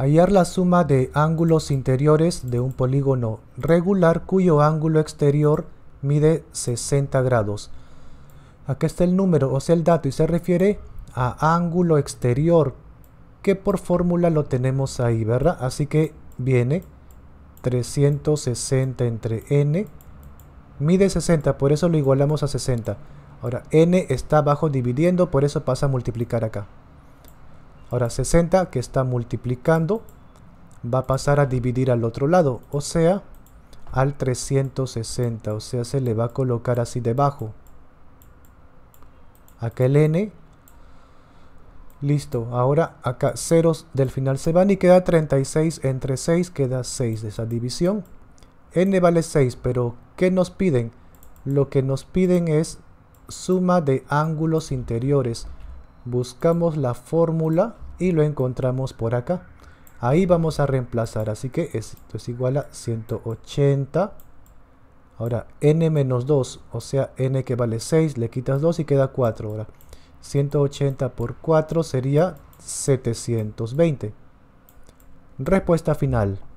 Hallar la suma de ángulos interiores de un polígono regular cuyo ángulo exterior mide 60 grados. Aquí está el número, o sea el dato, y se refiere a ángulo exterior, que por fórmula lo tenemos ahí, ¿verdad? Así que viene 360 entre n, mide 60, por eso lo igualamos a 60. Ahora, n está abajo dividiendo, por eso pasa a multiplicar acá. Ahora 60 que está multiplicando va a pasar a dividir al otro lado, o sea, al 360, o sea, se le va a colocar así debajo. Aquel n. Listo, ahora acá ceros del final se van y queda 36 entre 6, queda 6 de esa división. n vale 6, pero ¿qué nos piden? Lo que nos piden es suma de ángulos interiores buscamos la fórmula y lo encontramos por acá. Ahí vamos a reemplazar, así que esto es igual a 180. Ahora, n menos 2, o sea, n que vale 6, le quitas 2 y queda 4. Ahora, 180 por 4 sería 720. Respuesta final.